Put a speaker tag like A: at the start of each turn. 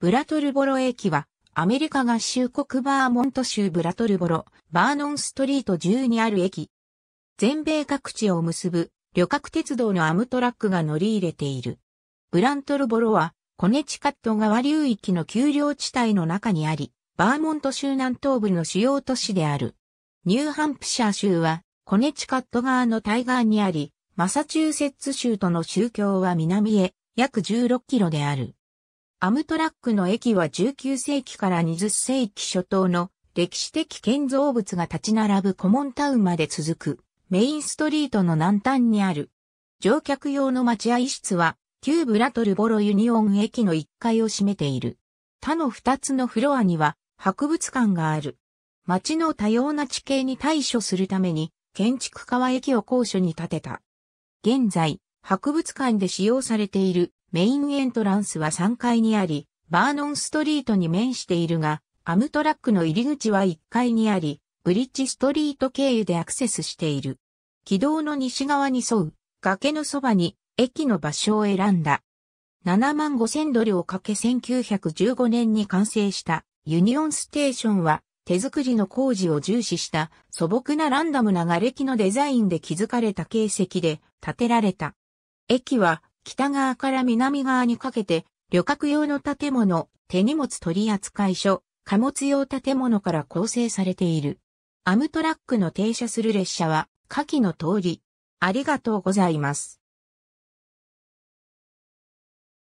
A: ブラトルボロ駅は、アメリカ合衆国バーモント州ブラトルボロ、バーノンストリート10にある駅。全米各地を結ぶ旅客鉄道のアムトラックが乗り入れている。ブラントルボロは、コネチカット川流域の丘陵地帯の中にあり、バーモント州南東部の主要都市である。ニューハンプシャー州は、コネチカット川の対岸にあり、マサチューセッツ州との宗教は南へ約16キロである。アムトラックの駅は19世紀から20世紀初頭の歴史的建造物が立ち並ぶコモンタウンまで続くメインストリートの南端にある。乗客用の待合室は旧ブラトルボロユニオン駅の1階を占めている。他の2つのフロアには博物館がある。街の多様な地形に対処するために建築家は駅を高所に建てた。現在、博物館で使用されているメインエントランスは3階にあり、バーノンストリートに面しているが、アムトラックの入り口は1階にあり、ブリッジストリート経由でアクセスしている。軌道の西側に沿う崖のそばに駅の場所を選んだ。7万5千ドルをかけ1915年に完成したユニオンステーションは手作りの工事を重視した素朴なランダムな瓦礫のデザインで築かれた形跡で建てられた。駅は北側から南側にかけて、旅客用の建物、手荷物取扱所、貨物用建物から構成されている。アムトラックの停車する列車は、下記の通り。ありがとうございます。